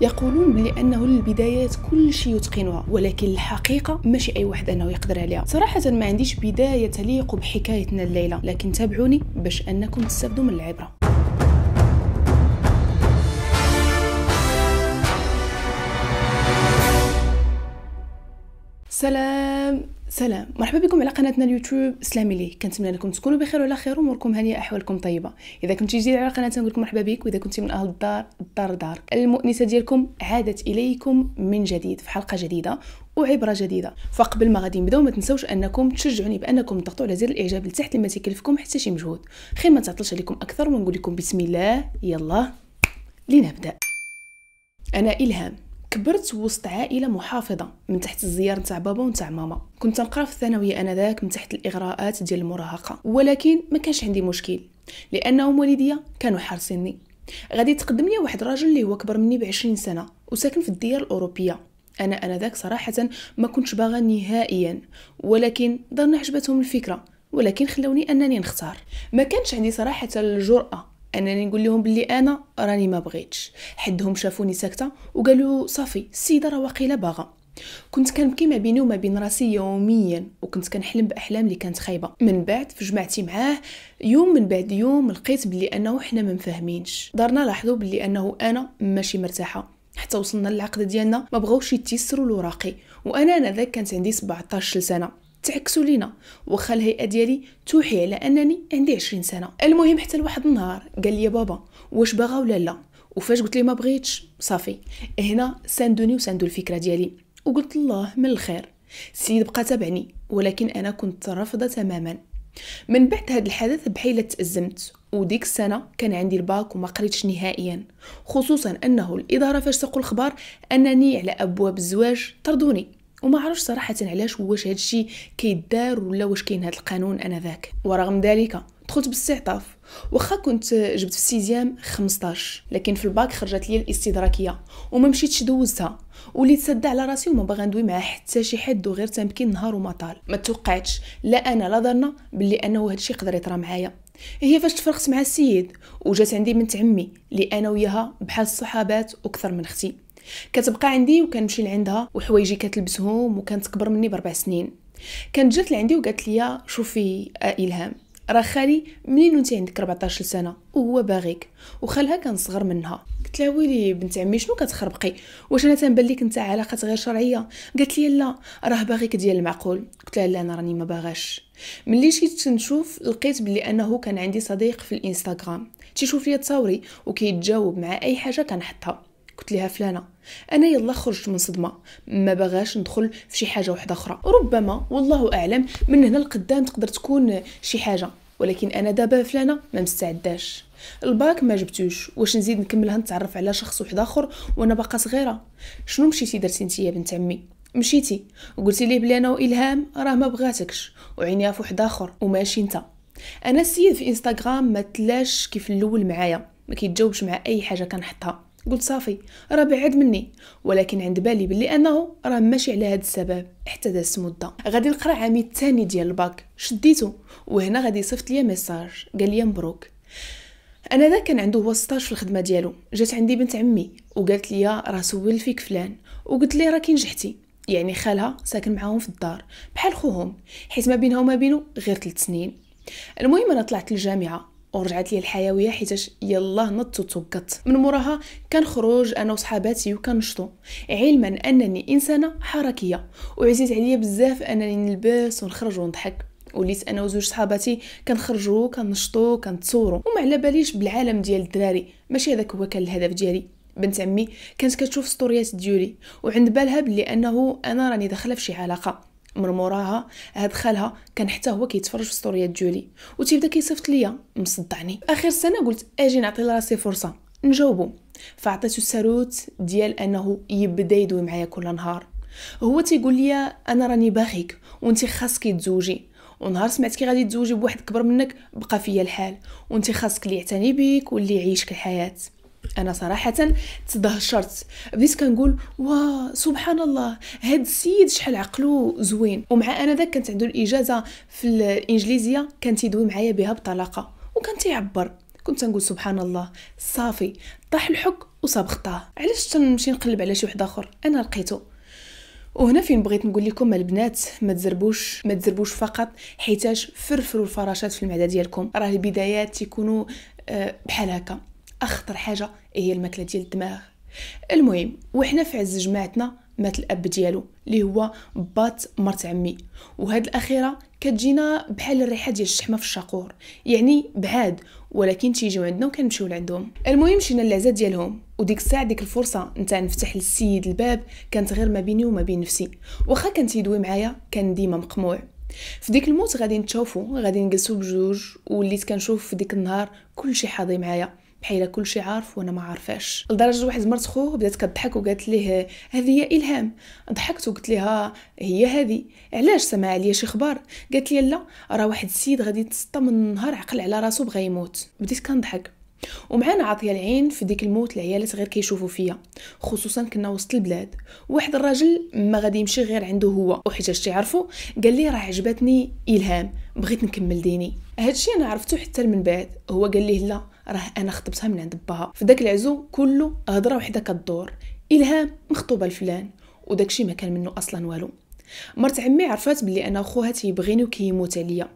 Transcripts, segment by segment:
يقولون انه للبدايات كل شيء يتقنها ولكن الحقيقه ماشي اي واحد انه يقدر عليها صراحه ما عنديش بدايه تليق بحكايتنا الليله لكن تابعوني باش انكم تستفدوا من العبره سلام سلام مرحبا بكم على قناتنا اليوتيوب سلامي ليه كنتمنى انكم تكونوا بخير وعلى خير واموركم هانيه احوالكم طيبه اذا كنت جديد على قناتنا نقول لكم مرحبا بك واذا كنت من اهل الدار الدار دار المؤنسه ديالكم عادت اليكم من جديد في حلقه جديده وعبره جديده فقبل ما غادي نبداو ما تنساوش انكم تشجعوني بانكم تضغطوا على زر الاعجاب لتحت لما تكلفكم حتى شي مجهود خير ما تعطلش عليكم اكثر ونقول لكم بسم الله يلا لنبدا انا الهام كبرت وسط عائله محافظه من تحت الزيار نتاع بابا ونتاع ماما كنت نقرا في الثانويه انذاك من تحت الاغراءات ديال المراهقه ولكن ما كانش عندي مشكل لانهم والديا كانوا حارسيني غادي تقدم لي واحد راجل اللي هو كبر مني بعشرين سنه وساكن في الديار الاوروبيه انا انذاك صراحه ما كنتش باغا نهائيا ولكن ضرنا عجبتهم الفكره ولكن خلوني انني نختار ما كانش عندي صراحه الجراه انني نقول لهم بلي انا راني ما بغيتش حدهم شافوني ساكته وقالوا صافي السيده راه واقيلا باغا كنت كنبكي ما بيني وما بين راسي يوميا وكنت كنحلم باحلام اللي كانت خايبه من بعد في جمعتي معاه يوم من بعد يوم لقيت بلي انه حنا ما مفاهمينش دارنا لاحظوا بلي انه انا ماشي مرتاحه حتى وصلنا للعقد ديالنا ما بغاوش يتيسروا الوراقي وانا انا ذاك كانت عندي 17 سنه تعكسوا لينا واخا الهيئه ديالي توحي على انني عندي 20 سنه المهم حتى لواحد النهار قال لي بابا واش باغا ولا لا وفاش قلت لي ما بغيتش صافي هنا ساندوني وساندو الفكره ديالي وقلت الله من الخير السيد بقى تابعني ولكن انا كنت رافضه تماما من بعد هذا الحدث بحيلة تأزمت وديك السنة كان عندي الباك وما قريتش نهائيا خصوصا أنه الإدارة فاش سقوا الخبر أنني على أبواب الزواج طردوني وما عرفش صراحه علاش واش هادشي كيدار ولا واش كاين هاد القانون انذاك ورغم ذلك دخلت باستعطاف واخا كنت جبت في السيزيام 15 لكن في الباك خرجت لي الاستدراكيه وما مشيتش دوزتها وليت سادة على راسي وما باغا ندوي مع حتى شي حد وغير تنبكي نهار وما طال ما توقعتش لا انا لا درنا بلي انه هادشي يقدر يطرا معايا هي فاش تفرقت مع السيد وجات عندي بنت عمي اللي انا وياها بحال الصحابات وكثر من اختي كتبقى عندي وكنمشي لعندها وحوايجي كتلبسهم وكانت كبر مني بربع سنين كانت جات لعندي وقالت لي شوفي آه، الهام راه خالي منين وانت عندك 14 سنه وهو باغيك وخالها كان صغر منها قلت لها ويلي بنت عمي شنو كتخربقي واش انا تنبان لك انت علاقات غير شرعيه قالت لي لا راه باغيك ديال المعقول قلت لها لا انا راني ما باغاش ملي جيت نشوف لقيت بلي انه كان عندي صديق في الانستغرام تيشوف لي تصاوري وكيتجاوب مع اي حاجه كنحطها قلت لها فلانه انا يلا خرجت من صدمه ما بغاش ندخل في شي حاجه واحده اخرى ربما والله اعلم من هنا لقدام تقدر تكون شي حاجه ولكن انا دابا فلانه ما مستعداش الباك ما جبتوش واش نزيد نكملها نتعرف على شخص واحد اخر وانا باقا صغيره شنو مشيتي درتي انت يا بنت عمي مشيتي وقلتي ليه بلي انا والهام راه ما بغاتكش وعينيها في واحد اخر وماشي انت انا السيد في انستغرام ما تلاش كيف الاول معايا ما كيتجاوبش مع اي حاجه كنحطها قلت صافي راه بعد مني ولكن عند بالي بلي انه راه ماشي على هذا السبب حتى دازت مده غادي نقرا عامي الثاني ديال الباك شديته وهنا غادي يصيفط ليا ميساج قال لي مبروك انا ذا كان عنده هو في الخدمه ديالو جات عندي بنت عمي وقالت لي راه سول فيك فلان وقلت لي راكي نجحتي يعني خالها ساكن معاهم في الدار بحال خوهم حيت ما بينها وما بينه غير 3 سنين المهم انا طلعت للجامعه ورجعت لي الحيويه حيتاش يلا نضت توكت من موراها كنخرج انا وصحاباتي وكنشطو علما انني انسانه حركيه وعزيز عليا بزاف انني نلبس ونخرج ونضحك وليت انا وزوج صحاباتي كنخرجوا كنشطو كنتصوروا وما على باليش بالعالم ديال الدراري ماشي هذاك هو كان الهدف ديالي بنت عمي كانت كتشوف ستوريات ديولي وعند بالها بلي انه انا راني داخله فشي علاقه من موراها هاد خالها كان حتى هو كيتفرج في ستوريات جولي وتيبدا كيصيفط ليا مصدعني اخر سنه قلت اجي نعطي لراسي فرصه نجاوبو فعطيتو الساروت ديال انه يبدا يدوي معايا كل نهار هو تيقول لي انا راني باغيك وانت خاصك تزوجي ونهار كي غادي تزوجي بواحد كبر منك بقى فيا الحال وانت خاصك اللي يعتني بيك واللي يعيشك الحياه انا صراحه تدهشرت بديت كنقول وا سبحان الله هاد السيد شحال عقلو زوين ومع انا ذاك كانت عنده الاجازه في الانجليزيه كان تيدوي معايا بها بطلاقه وكان تيعبر كنت نقول سبحان الله صافي طاح الحك خطاه علاش تنمشي نقلب على شي واحد اخر انا لقيتو وهنا فين بغيت نقول لكم البنات ما تزربوش ما تزربوش فقط حيتاش فرفروا الفراشات في المعده ديالكم راه البدايات تيكونوا آه، بحال هكا اخطر حاجه هي الماكله ديال الدماغ المهم وحنا في عز جماعتنا مات الاب ديالو اللي هو بات مرت عمي وهاد الاخيره كتجينا بحال الريحه ديال الشحمه في الشاقور يعني بعاد ولكن تيجيو عندنا وكنمشيو لعندهم المهم مشينا للعزا ديالهم وديك الساعه ديك الفرصه نتاع نفتح للسيد الباب كانت غير ما بيني وما بين نفسي واخا كان تيدوي معايا كان ديما مقموع في ديك الموت غادي نتشوفوا غادي نجلسوا بجوج وليت كنشوف في ديك النهار كلشي حاضي معايا بحال كل شيء عارف وانا ما عارفاش لدرجه واحد مرت خوه بدات كضحك وقالت ليه هذه هي الهام ضحكت وقلت لها هي هذه علاش سمع عليا شي خبار قالت لي لا راه واحد السيد غادي يتسطى من النهار عقل على راسو بغا يموت بديت كنضحك ومعانا عاطيه العين في ديك الموت العيالات غير كيشوفوا فيا خصوصا كنا وسط البلاد واحد الراجل ما غادي يمشي غير عنده هو وحيتاش تعرفوا قال لي راه عجبتني الهام بغيت نكمل ديني هادشي انا عرفتو حتى من بعد هو قال لي لا راه انا خطبتها من عند باها فداك العزو كله هضره وحده كدور الهام مخطوبه لفلان وداكشي ما كان منه اصلا والو مرت عمي عرفات بلي انا خوها تيبغيني وكيموت عليا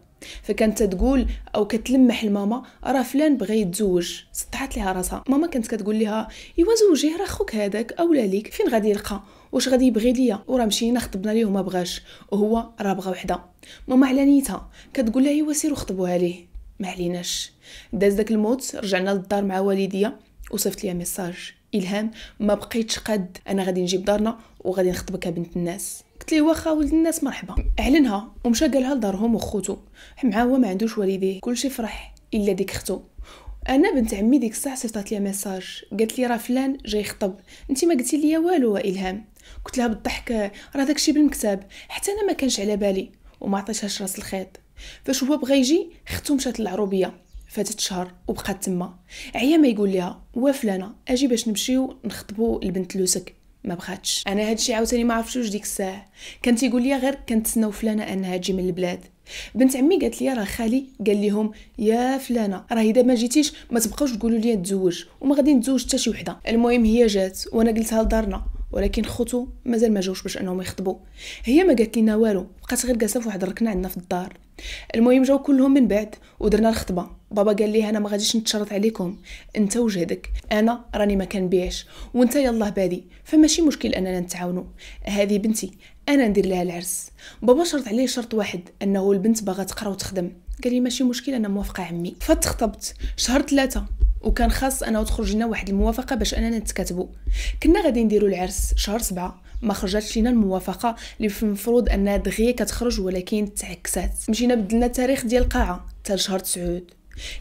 فكانت تقول او كتلمح لماما راه فلان بغى يتزوج سطحت ليها راسها ماما كانت كتقول ليها ايوا زوجيه راه خوك هذاك اولا ليك فين غادي يلقى واش غادي يبغي ليا وراه مشينا خطبنا ليه وما بغاش وهو راه بغى وحده ماما على نيتها كتقول لها ايوا سيروا خطبوها ليه ما عليناش داز داك الموت رجعنا للدار مع والديا وصيفط ليا ميساج الهام ما بقيتش قد انا غادي نجيب دارنا وغادي نخطبك بنت الناس قلت ليه واخا ولد الناس مرحبا اعلنها ومشى قالها لدارهم وخوتو مع هو ما عندوش والديه كلشي فرح الا ديك ختو انا بنت عمي ديك الساعه صيفطات ليا ميساج قالت لي راه فلان جاي يخطب انت ما قلتي ليا والو الهام قلت لها بالضحك راه داكشي بالمكتب حتى انا ما كانش على بالي وما عطيتهاش راس الخيط فاش هو بغا يجي ختو مشات للعروبيه فاتت شهر وبقات تما عيا ما يقول لها فلانه اجي باش نمشيو نخطبو البنت لوسك ما بغاتش انا هادشي عاوتاني ما عرفتوش ديك الساعه كان تيقول لي غير كنتسناو فلانه انها تجي من البلاد بنت عمي قالت لي راه خالي قال لهم يا فلانه راه اذا ما جيتيش ما تبقاوش تقولوا لي تزوج وما غادي نتزوج حتى شي وحده المهم هي جات وانا قلتها لدارنا ولكن خوتو مازال ما جاوش باش انهم يخطبوا هي ما قالت لنا والو بقات غير جالسه فواحد الركنه عندنا في الدار المهم جاو كلهم من بعد ودرنا الخطبه بابا قال لي انا ما غاديش نتشرط عليكم انت وجهدك انا راني ما كنبيعش وانت يلاه بادي فماشي مشكل اننا نتعاونوا هذه بنتي انا ندير لها العرس بابا شرط عليه شرط واحد انه البنت باغا تقرا وتخدم قال لي ماشي مشكل انا موافقه عمي فتخطبت شهر ثلاثة وكان خاص انا تخرج لنا واحد الموافقه باش اننا نتكاتبوا كنا غادي نديروا العرس شهر سبعة ما خرجتش لينا الموافقه اللي في المفروض انها دغيا كتخرج ولكن تعكسات مشينا بدلنا التاريخ ديال القاعه حتى شهر تسعود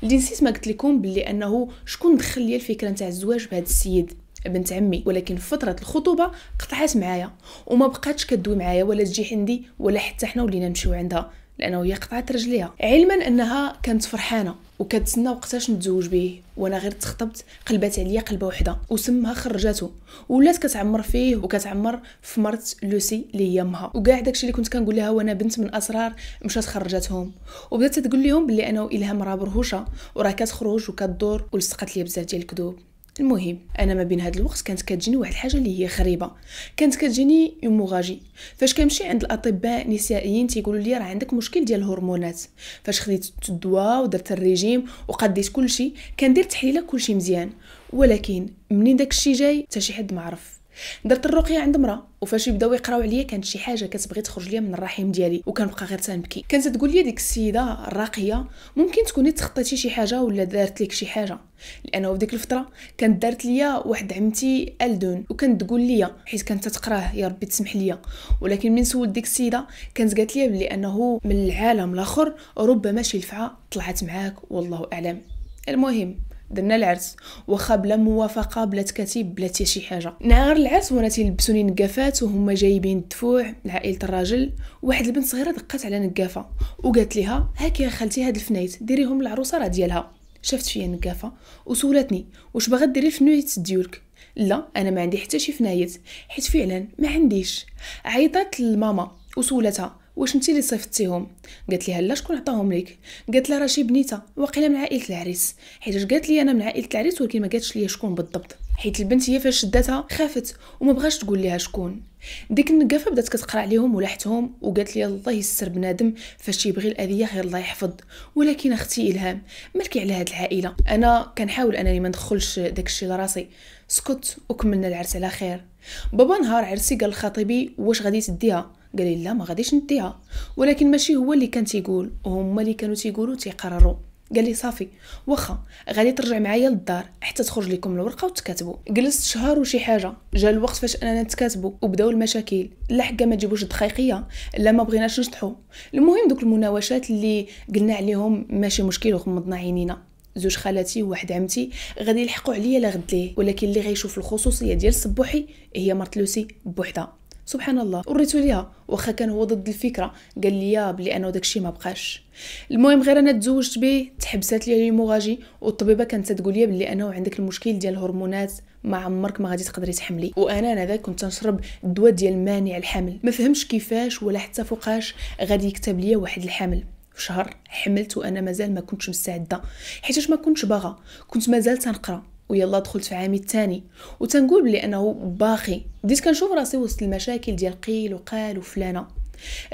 اللي نسيت ما قلت لكم بلي انه شكون دخل ليا الفكره نتاع الزواج بهذا السيد بنت عمي ولكن في فتره الخطوبه قطعات معايا وما بقاتش كدوي معايا ولا تجي عندي ولا حتى حنا ولينا نمشيو عندها لانه هي قطعت رجليها علما انها كانت فرحانه وكتسنى وقتاش نتزوج به وانا غير تخطبت قلبات عليا قلبه وحده وسمها خرجاتو ولات كتعمر فيه وكتعمر في مرت لوسي اللي هي امها وكاع داكشي اللي كنت كنقول لها وانا بنت من اسرار مشات خرجاتهم وبدات تقول لهم بلي انا والهام راه برهوشه وراه كتخرج وكتدور ولصقت ليا بزاف ديال الكذوب المهم انا ما بين هاد الوقت كانت كتجيني واحد الحاجه اللي هي خريبه كانت كتجيني يموغاجي فاش كنمشي عند الاطباء نسائيين تيقولوا لي راه عندك مشكل ديال الهرمونات فاش خديت الدواء ودرت الريجيم وقديت كلشي كندير تحليله كلشي مزيان ولكن منين داكشي جاي حتى شي حد ما عرف درت الرقيه عند امراه وفاش يبداو يقراو عليا كانت شي حاجه كتبغي تخرج ليا من الرحم ديالي وكنبقى غير تنبكي كانت تقول لي ديك السيده الراقيه ممكن تكوني تخطيتي شي حاجه ولا دارت لك شي حاجه لانه في ديك الفتره كانت دارت ليا واحد عمتي الدون وكانت تقول ليا حيت كانت تقراه يا ربي تسمح ليا ولكن من سولت ديك السيده كانت قالت ليا بلي انه من العالم الاخر ربما شي لفعه طلعت معاك والله اعلم المهم درنا العرس واخا بلا موافقه بلا تكاتيب بلا حتى شي حاجه نهار العرس وانا تيلبسوني نقافات وهما جايبين الدفوع لعائله الراجل واحد البنت صغيره دقات على نقافه وقالت ليها هاك يا خالتي هاد الفنايت ديريهم العروسه راه ديالها شافت فيا النقافه وسولتني واش باغا ديري الفنايت ديولك لا انا ما عندي حتى شي فنايت حيت فعلا ما عنديش عيطت لماما وسولتها واش انت اللي صيفطتيهم قالت ليها لا شكون عطاهم لك قالت لها راه شي بنيته واقيلا من عائله العريس حيت قالت لي انا من عائله العريس ولكن ما قالتش ليا شكون بالضبط حيت البنت هي فاش شداتها خافت وما بغاش تقول ليها شكون ديك النقافه بدات كتقرا عليهم ولاحتهم وقالت لي الله يستر بنادم فاش يبغي الاذيه غير الله يحفظ ولكن اختي الهام مالكي على هاد العائله انا كنحاول انني ما ندخلش داكشي لراسي سكت وكملنا العرس على خير بابا نهار عرسي قال لخطيبي واش غادي تديها قال لي لا ما غاديش نديها ولكن ماشي هو اللي كان تيقول هما اللي كانوا تيقولوا تيقرروا قال لي صافي واخا غادي ترجع معايا للدار حتى تخرج لكم الورقه وتكاتبوا جلست شهر وشي حاجه جا الوقت فاش اننا نتكاتبوا وبداو المشاكل لا حكا ما تجيبوش دقيقيه لا ما بغيناش نشطحوا المهم دوك المناوشات اللي قلنا عليهم ماشي مشكل وغمضنا عينينا زوج خالاتي وواحد عمتي غادي يلحقوا عليا لا غد ليه ولكن اللي غيشوف الخصوصيه ديال صبوحي هي مرت لوسي بوحدها سبحان الله وريتو ليها واخا كان هو ضد الفكره قال لي بلي انا داكشي ما بقاش المهم غير انا تزوجت به تحبسات لي اليموراجي والطبيبه كانت تقول لي بلي انه عندك المشكل ديال الهرمونات ما عمرك ما غادي تقدري تحملي وانا انا ذاك كنت نشرب الدواء ديال مانع الحمل ما فهمش كيفاش ولا حتى فوقاش غادي يكتب لي واحد الحمل في شهر حملت وانا مازال ما كنتش مستعده حيتاش ما كنتش باغا كنت مازال تنقرا ويلا دخلت في عامي الثاني وتنقول بلي انه باقي بديت كنشوف راسي وسط المشاكل ديال قيل وقال وفلانه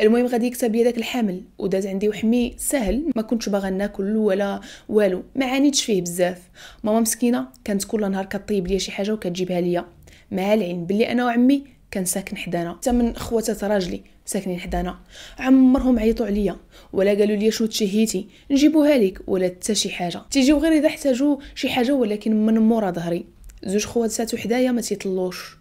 المهم غادي يكتب لي داك الحمل وداز عندي وحمي سهل ما كنتش باغا ناكل ولا والو ما عانيتش فيه بزاف ماما مسكينه كانت كل نهار كطيب ليا شي حاجه وكتجيبها ليا مع العلم بلي انا وعمي كان ساكن حدانا حتى من خواتات راجلي ساكنين حدانا عمرهم عيطوا عليا ولا قالوا لي شنو تشهيتي نجيبوها لك ولا حتى شي حاجه تيجيو غير اذا احتاجوا شي حاجه ولكن من مورا ظهري زوج خوات ساتو حدايا ما تيطلوش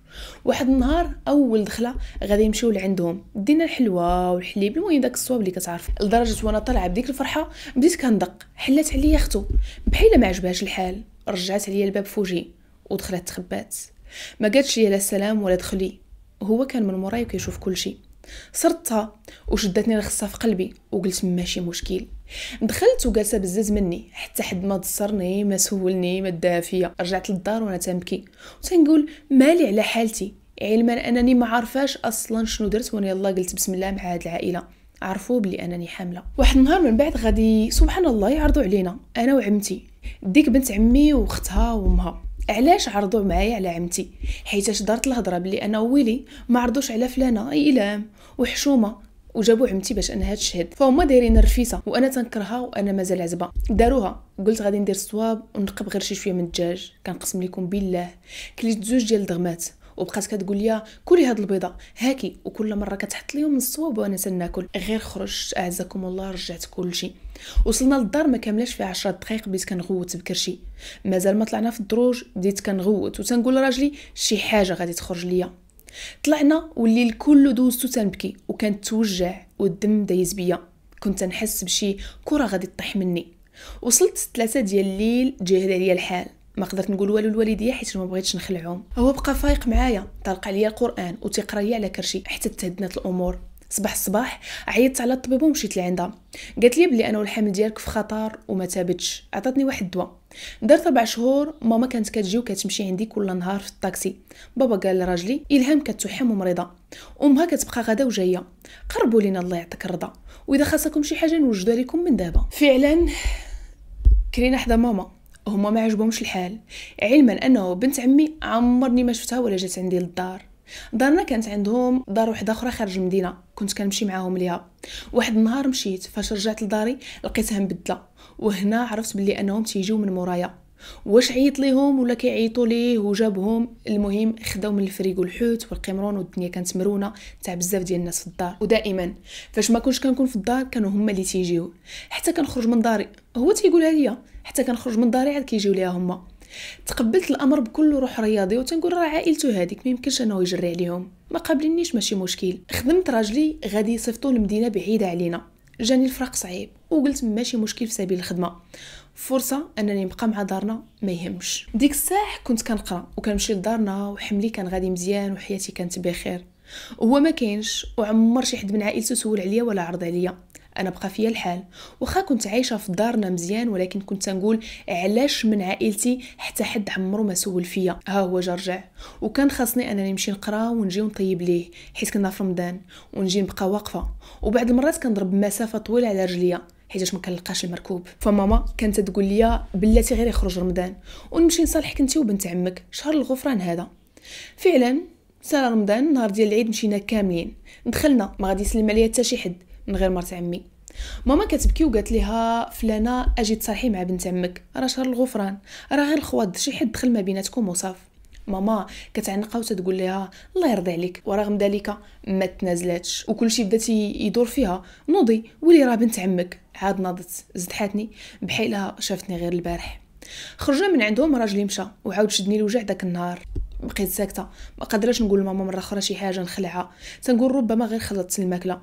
واحد النهار اول دخله غادي يمشيو لعندهم دينا الحلوى والحليب المهم داك الصواب اللي كتعرف لدرجه وانا طالعه بديك الفرحه بديت كندق حلات عليا اختو بحال ما عجبهاش الحال رجعت عليا الباب فوجي ودخلت تخبات ما قالتش لي لا سلام ولا دخلي هو كان من مورايا وكيشوف كل شيء صرتها وشدتني رخصة في قلبي وقلت ماشي مشكل دخلت وجالسة بزاز مني حتى حد ما تصرني ما سولني ما فيا رجعت للدار وانا تنبكي وتنقول مالي على حالتي علما يعني انني ما عارفاش اصلا شنو درت وانا يلا قلت بسم الله مع هاد العائله عرفوا بلي انني حامله واحد النهار من بعد غادي سبحان الله يعرضوا علينا انا وعمتي ديك بنت عمي واختها وامها علاش عرضوا معايا على عمتي حيتاش دارت الهضره بلي انا ويلي ما عرضوش على فلانه اي الام وحشومه وجابوا عمتي باش انها تشهد فهما دايرين رفيسه وانا تنكرها وانا مازال عزبه داروها قلت غادي ندير الصواب ونقب غير شي شويه من الدجاج كنقسم لكم بالله كليت زوج ديال الدغمات وبقات كتقول لي كلي هاد البيضه هاكي وكل مره كتحط ليهم من الصواب وانا تناكل غير خرجت اعزكم الله رجعت كلشي وصلنا للدار ما كاملاش فيها 10 دقائق بديت كنغوت بكرشي مازال ما طلعنا في الدروج بديت كنغوت وتنقول لراجلي شي حاجه غادي تخرج ليا طلعنا واللي الكل دوزتو تنبكي وكانت توجع والدم دايز بيا كنت نحس بشي كره غادي تطيح مني وصلت ثلاثة ديال الليل جاهد عليا الحال ما قدرت نقول والو الوالدية حيت ما بغيتش نخلعهم هو بقى فايق معايا طلق عليا القران وتيقرا على كرشي حتى تهدنت الامور صباح الصباح عيطت على الطبيبه ومشيت لعندها قالت لي بلي انا والحمل ديالك في خطر وما ثابتش عطاتني واحد الدواء درت ربع شهور ماما كانت كتجي وكتمشي عندي كل نهار في الطاكسي بابا قال لراجلي الهام كتحم ومريضه امها كتبقى غدا وجايه قربوا لينا الله يعطيك الرضا واذا خاصكم شي حاجه نوجدها لكم من دابا فعلا كرينا حدا ماما هما ما عجبهمش الحال علما انه بنت عمي عمرني ما شفتها ولا جات عندي للدار دارنا كانت عندهم دار واحده اخرى خارج المدينه كنت كنمشي معاهم ليها واحد النهار مشيت فاش رجعت لداري لقيتها مبدله وهنا عرفت بلي انهم تيجيو من مورايا واش عيط ليهم ولا كيعيطوا ليه وجابهم المهم خداو من الفريق الحوت والقمرون والدنيا كانت مرونه تاع بزاف ديال الناس في الدار ودائما فاش ما كنتش كنكون في الدار كانوا هما اللي تيجيو حتى كنخرج من داري هو تيقولها ليا حتى كنخرج من داري عاد كيجيو ليها هما تقبلت الامر بكل روح رياضي وتنقول راه عائلته هذيك ما يمكنش انه يجري عليهم ما قابلنيش ماشي مشكل خدمت راجلي غادي يصيفطو لمدينه بعيده علينا جاني الفراق صعيب وقلت ماشي مشكل في سبيل الخدمه فرصة أنني نبقى مع دارنا ما يهمش ديك الساعة كنت كنقرا وكنمشي لدارنا وحملي كان غادي مزيان وحياتي كانت بخير هو ما كاينش وعمر شي حد من عائلته سول عليا ولا عرض عليا انا بقى فيا الحال واخا كنت عايشه في دارنا مزيان ولكن كنت نقول علاش من عائلتي حتى حد عمرو ما سول فيا ها هو جرجع وكان خاصني انني نمشي نقرا ونجي ونطيب ليه حيت كنا في رمضان ونجي نبقى واقفه وبعد المرات كنضرب مسافه طويله على رجليا حيتاش ما كنلقاش المركوب فماما كانت تقول لي بلاتي غير يخرج رمضان ونمشي نصالحك انت وبنت عمك شهر الغفران هذا فعلا سال رمضان نهار ديال العيد مشينا كاملين دخلنا ما غادي يسلم عليا حتى شي حد من غير مرت عمي ماما كتبكي وقالت ليها فلانه اجي تصالحي مع بنت عمك راه شهر الغفران راه غير الخواض شي حد دخل ما بيناتكم وصاف ماما كتعنقها وتتقول لها الله يرضي عليك ورغم ذلك ما تنازلاتش شيء بدا يدور فيها نوضي ولي راه بنت عمك عاد ناضت زدحاتني بحيلها شافتني غير البارح خرجنا من عندهم راجلي مشى وعاود شدني الوجع داك النهار بقيت ساكته ما قدرتش نقول لماما مره اخرى شي حاجه نخلعها تنقول ربما غير خلطت الماكله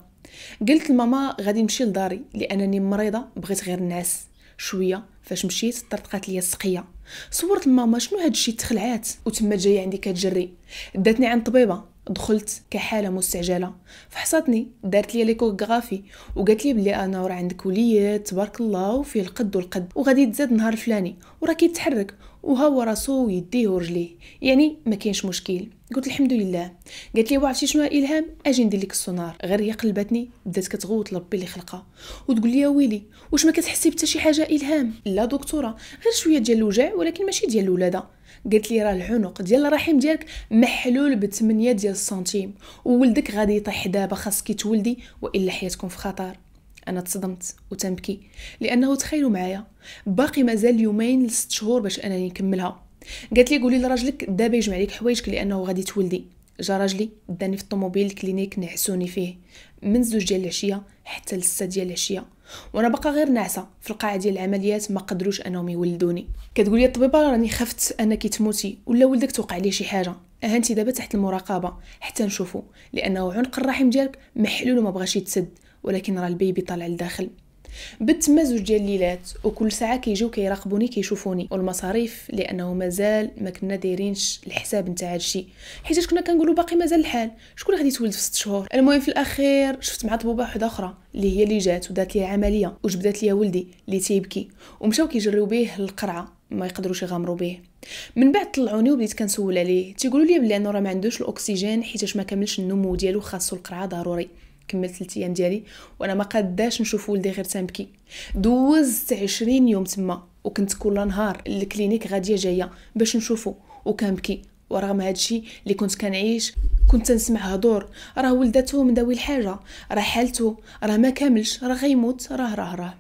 قلت لماما غادي نمشي لداري لانني مريضه بغيت غير نعس شويه فاش مشيت طرطقات ليا السقيه صورت لماما شنو هاد الشيء تخلعات وتما جايه عندي كتجري داتني عند طبيبه دخلت كحاله مستعجله فحصتني دارت لي ليكوغرافي وقالت لي بلي انا راه عندك وليات تبارك الله وفيه القد والقد وغادي تزاد نهار فلاني وراه كيتحرك وهو راسو ويديه ورجليه يعني ما كاينش مشكل قلت الحمد لله قالت لي عرفتي شنو الهام اجي ندير لك السونار غير هي قلبتني بدات كتغوت لربي اللي خلقها وتقول لي ويلي واش ما كتحسي حتى شي حاجه الهام لا دكتوره غير شويه ديال الوجع ولكن ماشي ديال الولاده قالت لي راه العنق ديال الرحم ديالك محلول ب 8 ديال السنتيم وولدك غادي يطيح دابا خاصك تولدي والا حياتكم في خطر انا تصدمت وتنبكي لانه تخيلوا معايا باقي مازال يومين لست شهور باش انني نكملها قالت لي قولي لراجلك دابا يجمع لك حوايجك لانه غادي تولدي جا راجلي داني في الطوموبيل الكلينيك نعسوني فيه من زوج ديال العشيه حتى لسته ديال العشيه وانا باقا غير ناعسه في القاعه ديال العمليات ما قدروش انهم يولدوني كتقول لي الطبيبه راني خفت انك تموتي ولا ولدك توقع ليه شي حاجه هانتي انت دابا تحت المراقبه حتى نشوفو لانه عنق الرحم ديالك محلول وما بغاش يتسد ولكن راه البيبي طالع لداخل بالتمازج ديال الليلات وكل ساعه كيجيو كيراقبوني كيشوفوني والمصاريف لانه مازال ما كنا دايرينش الحساب نتاع هادشي حيت كنا كنقولوا باقي مازال الحال شكون غادي تولد في 6 شهور المهم في الاخير شفت مع طبيبه واحده اخرى اللي هي اللي جات ودات لي عمليه وجبدات لي ولدي اللي تيبكي ومشاو كيجريو به للقرعه ما يقدروش يغامروا به من بعد طلعوني وبديت كنسول عليه تيقولوا لي بلي انه راه ما عندوش الاكسجين حيتاش ما كملش النمو ديالو خاصو القرعه ضروري كملت ثلاث ايام ديالي وانا ما قاداش نشوف ولدي غير تنبكي دوزت عشرين يوم تما وكنت كل نهار الكلينيك غاديه جايه باش نشوفه بكي ورغم هادشي اللي كنت كنعيش كنت تنسمع هدور راه ولدته من داوي الحاجه راه حالته راه ما كاملش راه غيموت راه راه راه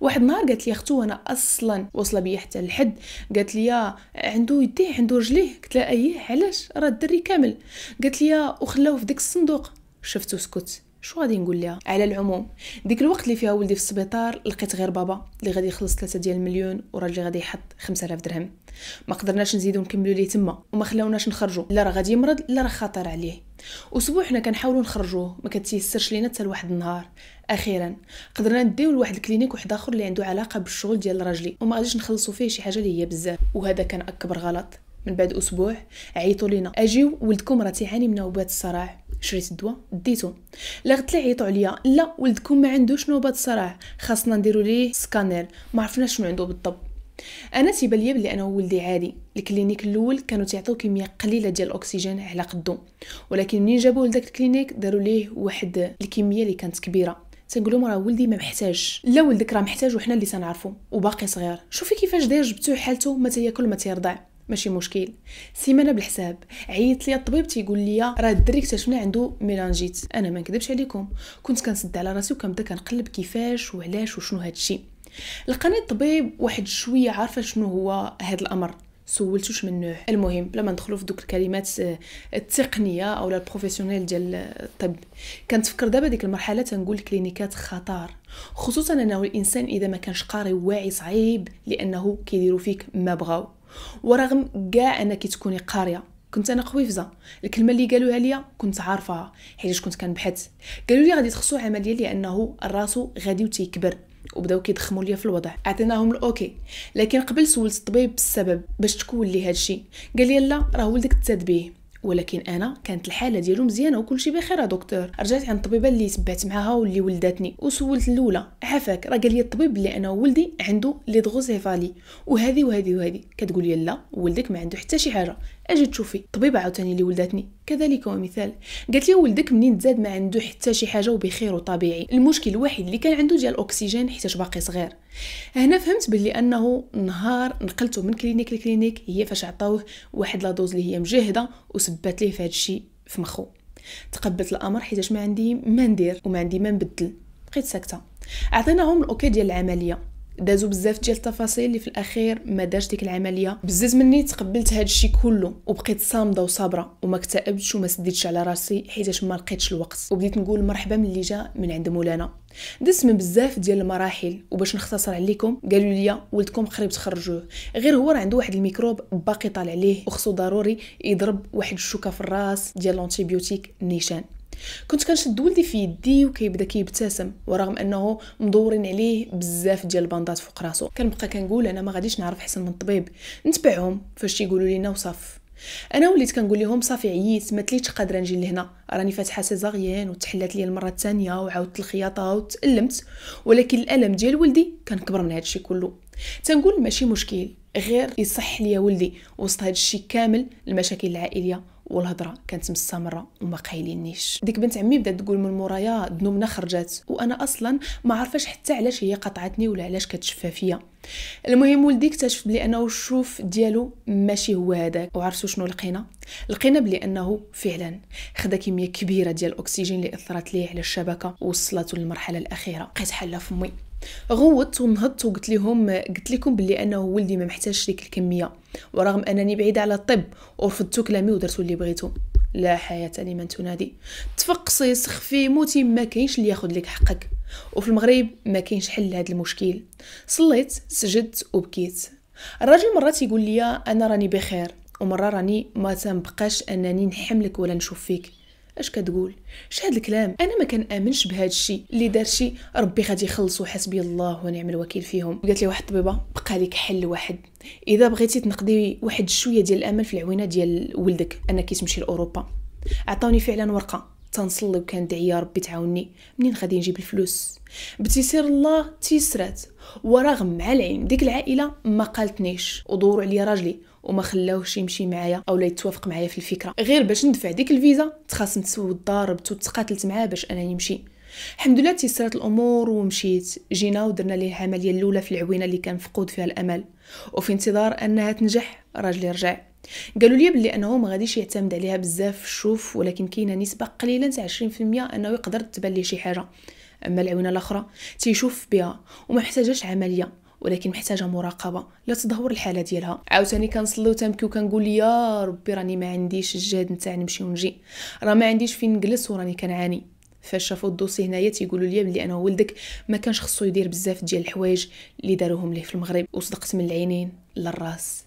واحد النهار قالت لي اختو انا اصلا وصل بيا حتى الحد قالت لي آه، عنده يديه عنده رجليه قلت لها ايه علاش راه الدري كامل قالت لي آه، وخلاوه في ديك الصندوق شفتو سكت شو غادي نقول لها على العموم ديك الوقت اللي فيها ولدي في السبيطار لقيت غير بابا اللي غادي يخلص 3 ديال المليون وراجلي غادي يحط 5000 درهم ما قدرناش نزيدو نكملو ليه تما وما خلاوناش نخرجو لا راه غادي يمرض لا راه خطر عليه اسبوع حنا كنحاولو نخرجوه ما كتيسرش لينا حتى لواحد النهار اخيرا قدرنا نديو لواحد الكلينيك واحد اخر اللي عنده علاقه بالشغل ديال راجلي وما غاديش نخلصو فيه شي حاجه اللي هي بزاف وهذا كان اكبر غلط من بعد اسبوع عيطوا لينا اجيو ولدكم راه تيعاني من نوبات الصراع شريت الدواء ديتو لا لي يعيطوا عليا لا ولدكم ما عندوش نوبه صراع خاصنا نديرو ليه سكانير ما عرفناش شنو عنده بالضبط انا تيبان ليا بلي انا ولدي عادي الكلينيك الاول كانوا تيعطيو كميه قليله ديال الاكسجين على قدو ولكن منين جابوه لذاك الكلينيك داروا ليه واحد الكميه اللي كانت كبيره تنقولوا راه ولدي ما محتاج لا ولدك راه محتاج وحنا اللي تنعرفو وباقي صغير شوفي كيفاش داير جبتو حالته ما تياكل ما تيرضع ماشي مشكل سيمانه بالحساب عيط لي الطبيب تيقول لي راه الدري اكتشفنا عنده ميلانجيت انا ما نكذبش عليكم كنت كنسد على راسي وكنبدا كنقلب كيفاش وعلاش وشنو هادشي لقاني الطبيب واحد شويه عارفه شنو هو هاد الامر سولتوش من نوع المهم ما ندخلو في دوك الكلمات آه، التقنيه او البروفيسيونيل ديال الطب كنتفكر دابا ديك المرحله تنقول كلينيكات خطر خصوصا انه الانسان اذا ما كانش قاري واعي صعيب لانه كيديروا فيك ما بغاو ورغم كاع انك تكوني قاريه كنت انا قويفزه الكلمه اللي قالوها ليا كنت عارفاها حيت كنت كنبحث قالوا لي غادي تخصو عمليه لانه راسو غادي وتيكبر وبداو كيدخموا ليا في الوضع عطيناهم الاوكي لكن قبل سولت الطبيب بالسبب باش تكون لي هادشي قال لي لا راه ولدك تزاد بيه ولكن انا كانت الحاله ديالو مزيانه وكلشي بخير يا دكتور رجعت عند الطبيبه اللي تبعت معاها واللي ولدتني وسولت الاولى عافاك راه قال لي الطبيب اللي انا ولدي عنده لي دغوزيفالي وهذه وهذه وهذه كتقول لي لا ولدك ما عنده حتى شي حاجه اجي تشوفي الطبيبه عاوتاني اللي ولدتني كذلك ومثال قالت لي ولدك منين تزاد ما عنده حتى شي حاجه وبخير وطبيعي المشكل الوحيد اللي كان عنده ديال الاكسجين حيت باقي صغير هنا فهمت باللي انه نهار نقلته من كلينيك لكلينيك هي فاش عطاوه واحد لا دوز اللي هي مجهده وسبات ليه في الشيء في مخو تقبلت الامر حيت ما عندي ما ندير وما عندي ما نبدل بقيت ساكته عطيناهم الاوكي ديال العمليه دازو بزاف ديال التفاصيل اللي في الاخير ما دارش ديك العمليه بزاف مني تقبلت هذا الشيء كله وبقيت صامده وصابره وما اكتئبتش وما سديتش على راسي حيت ما لقيتش الوقت وبديت نقول مرحبا من اللي جا من عند مولانا دزت من بزاف ديال المراحل وباش نختصر عليكم قالوا لي ولدكم قريب تخرجوه غير هو عنده واحد الميكروب باقي طالع عليه وخصو ضروري يضرب واحد الشوكه في الراس ديال لونتيبيوتيك نيشان كنت كنشد ولدي في يدي وكيبدا كيبتسم ورغم انه مدورين عليه بزاف ديال البندات فوق راسو كنبقى كنقول انا ما غاديش نعرف حسن من الطبيب نتبعهم فاش يقولوا لينا وصاف انا وليت كنقول لهم صافي عييت ما تليتش قادره نجي لهنا راني فاتحه سيزاريان وتحلات لي المره الثانيه وعاودت الخياطه وتالمت ولكن الالم ديال ولدي كان كبر من هادشي كله تنقول ماشي مشكل غير يصح ليا ولدي وسط هادشي كامل المشاكل العائليه والهضره كانت مستمره وما قايلينيش ديك بنت عمي بدات تقول من مورايا ذنوبنا خرجات وانا اصلا ما عارفاش حتى علاش هي قطعتني ولا علاش كتشفى فيا المهم ولدي اكتشف بلي انه الشوف ديالو ماشي هو هذاك وعرفتوا شنو لقينا لقينا بلي انه فعلا خدا كميه كبيره ديال الاكسجين اللي اثرت ليه على الشبكه ووصلته للمرحله الاخيره بقيت حله فمي غوت ونهضت وقلت لهم قلت لكم بلي انه ولدي ما محتاجش ديك الكميه ورغم انني بعيده على الطب ورفضت كلامي ودرت اللي بغيتو لا حياه لمن تنادي تفقصي سخفي موتي ما كاينش اللي ياخذ لك حقك وفي المغرب ما كاينش حل لهذا المشكل صليت سجدت وبكيت الراجل مرات يقول لي انا راني بخير ومره راني ما تنبقاش انني نحملك ولا نشوف فيك اش كتقول اش هاد الكلام انا ما امنش بهذا الشيء اللي دار شي ربي غادي يخلصو حسبي الله ونعم الوكيل فيهم قالت لي واحد الطبيبه بقى لك حل واحد اذا بغيتي تنقضي واحد شويه ديال الامل في العوينه ديال ولدك انك تمشي لاوروبا عطاوني فعلا ورقه تنصلي وكندعي يا ربي تعاوني منين غادي نجيب الفلوس بتيسير الله تيسرات ورغم مع العلم ديك العائله ما قالتنيش ودوروا عليا راجلي وما خلاوش يمشي معايا اولا يتوافق معايا في الفكره غير باش ندفع ديك الفيزا تخاصمت وضاربت وتقاتلت معاه باش انا نمشي الحمد لله تيسرات الامور ومشيت جينا ودرنا ليه العمليه الاولى في العوينه اللي كان فقود فيها الامل وفي انتظار انها تنجح راجلي رجع قالوا لي بلي انه ما غاديش يعتمد عليها بزاف شوف ولكن كاينه نسبه قليله تاع 20% انه يقدر تبان ليه شي حاجه اما العيونه الاخرى تيشوف بها وما محتاجاش عمليه ولكن محتاجه مراقبه لا تظهر الحاله ديالها عاوتاني كنصلي وتنبكي وكنقول يا ربي راني ما عنديش الجهد نتاع نمشي ونجي راه ما عنديش فين نجلس وراني كنعاني فاش شافوا الدوسي هنايا تيقولوا لي بلي انا ولدك ما كانش خصو يدير بزاف ديال الحوايج اللي داروهم ليه في المغرب وصدقت من العينين للراس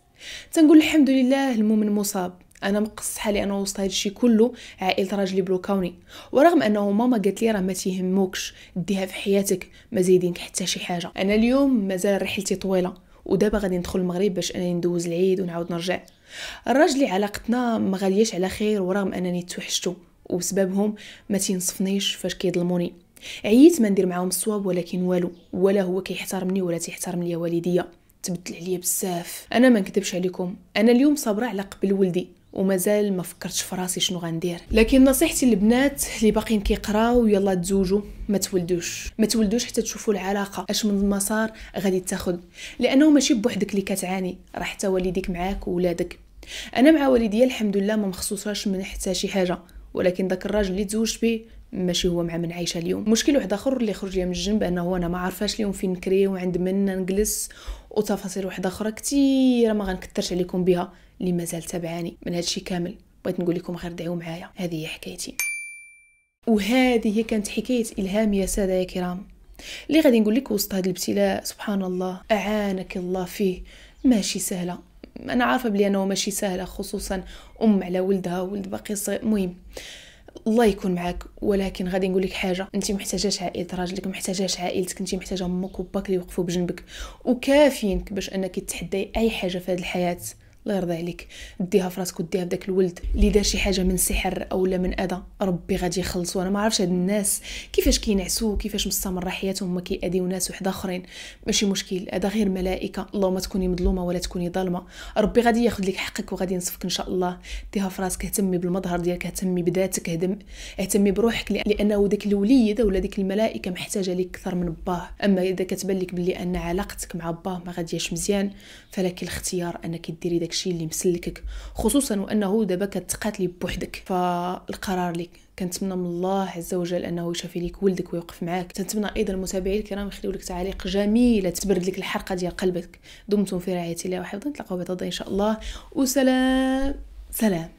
تنقول الحمد لله المؤمن مصاب انا مقصحه لانه وسط هذا الشيء كله عائله راجلي بلوكاوني ورغم انه ماما قالت لي راه ما تيهموكش ديها في حياتك ما زايدينك حتى شي حاجه انا اليوم مازال رحلتي طويله ودابا غادي ندخل المغرب باش انني ندوز العيد ونعاود نرجع الراجلي علاقتنا ما غاليش على خير ورغم انني توحشتو وبسببهم ما تينصفنيش فاش كيظلموني عييت ما ندير معاهم الصواب ولكن والو ولا هو كيحترمني ولا تيحترم ليا والديا تبدل عليا بزاف انا ما نكذبش عليكم انا اليوم صابره على قبل ولدي ومازال ما فكرتش في راسي شنو غندير لكن نصيحتي للبنات اللي باقيين كيقراو يلا تزوجوا ما تولدوش ما تولدوش حتى تشوفوا العلاقه اش من المسار غادي تاخذ لانه ماشي بوحدك اللي كتعاني راه حتى والديك معاك وولادك انا مع والديا الحمد لله ما مخصوصاش من حتى شي حاجه ولكن داك الراجل اللي تزوجت به ماشي هو مع من عايشه اليوم مشكل واحد اخر اللي خرج ليا من الجنب انه انا ما عارفاش اليوم فين نكري وعند من نجلس وتفاصيل واحده اخرى كثيره ما غنكثرش عليكم بها اللي مازال تابعاني من هادشي كامل بغيت نقول لكم غير دعيو معايا هذه هي حكايتي وهذه هي كانت حكايه الهام يا ساده يا كرام اللي غادي نقول لك وسط هذا الابتلاء سبحان الله اعانك الله فيه ماشي سهله انا عارفه بلي انه ماشي سهله خصوصا ام على ولدها ولد باقي صغير المهم الله يكون معاك ولكن غادي نقول لك حاجه انت محتاجاش عائله راجلك محتاجاش عائلتك انت محتاجه امك وباك اللي يوقفوا بجنبك وكافينك باش انك تحداي اي حاجه في هذه الحياه الله يرضي عليك ديها في راسك وديها في داك الولد اللي دار شي حاجه من سحر اولا من اذى ربي غادي يخلصو انا ما عرفش هاد الناس كيفاش كينعسوا كيفاش مستمره حياتهم ما كيأذيو ناس وحد اخرين ماشي مشكل هذا غير ملائكه اللهم تكوني مظلومه ولا تكوني ظالمه ربي غادي ياخذ لك حقك وغادي ينصفك ان شاء الله ديها في راسك اهتمي بالمظهر ديالك اهتمي بذاتك اهدم اهتمي بروحك لانه داك الوليد ولا ديك الملائكه محتاجه لك اكثر من باه اما اذا كتبان لك بلي ان علاقتك مع باه ما غادياش مزيان فلك الاختيار انك ديري داك داكشي اللي مسلكك خصوصا وانه دابا كتقاتلي بوحدك فالقرار لك كنتمنى من الله عز وجل انه يشافي ليك ولدك ويوقف معاك كنتمنى ايضا المتابعين الكرام يخليو لك تعليق جميله تبرد لك الحرقه ديال قلبك دمتم في رعايه الله وحفظه نتلاقاو بعد ان شاء الله وسلام سلام